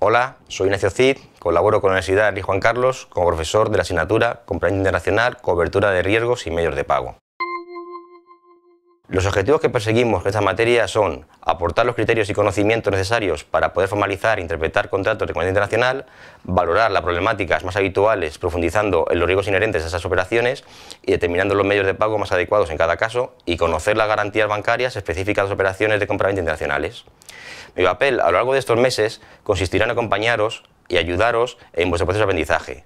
Hola, soy Ignacio Cid, colaboro con la Universidad de Juan Carlos como profesor de la asignatura Comprensión Internacional, Cobertura de Riesgos y Medios de Pago. Los objetivos que perseguimos en esta materia son aportar los criterios y conocimientos necesarios para poder formalizar e interpretar contratos de comercio internacional, valorar las problemáticas más habituales profundizando en los riesgos inherentes a esas operaciones y determinando los medios de pago más adecuados en cada caso y conocer las garantías bancarias específicas a las operaciones de compraventa internacionales. Mi papel a lo largo de estos meses consistirá en acompañaros y ayudaros en vuestro proceso de aprendizaje.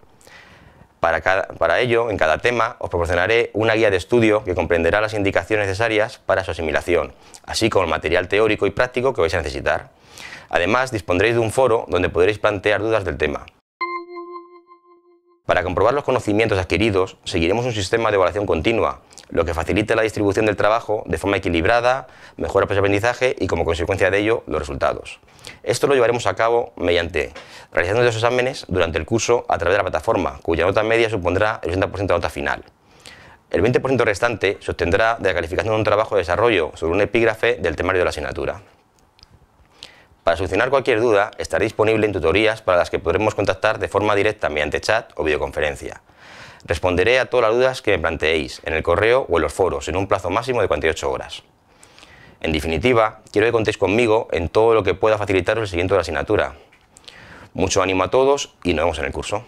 Para, ello, en cada tema, os proporcionaré una guía de estudio que comprenderá las indicaciones necesarias para su asimilación, así como el material teórico y práctico que vais a necesitar. Además, dispondréis de un foro donde podréis plantear dudas del tema. Para comprobar los conocimientos adquiridos, seguiremos un sistema de evaluación continua, lo que facilita la distribución del trabajo de forma equilibrada, mejora el aprendizaje y como consecuencia de ello los resultados. Esto lo llevaremos a cabo mediante realizando los exámenes durante el curso a través de la plataforma, cuya nota media supondrá el 80% de la nota final. El 20% restante se obtendrá de la calificación de un trabajo de desarrollo sobre un epígrafe del temario de la asignatura. Para solucionar cualquier duda, estará disponible en tutorías para las que podremos contactar de forma directa mediante chat o videoconferencia. Responderé a todas las dudas que me planteéis en el correo o en los foros en un plazo máximo de 48 horas. En definitiva, quiero que contéis conmigo en todo lo que pueda facilitaros el siguiente de la asignatura. Mucho ánimo a todos y nos vemos en el curso.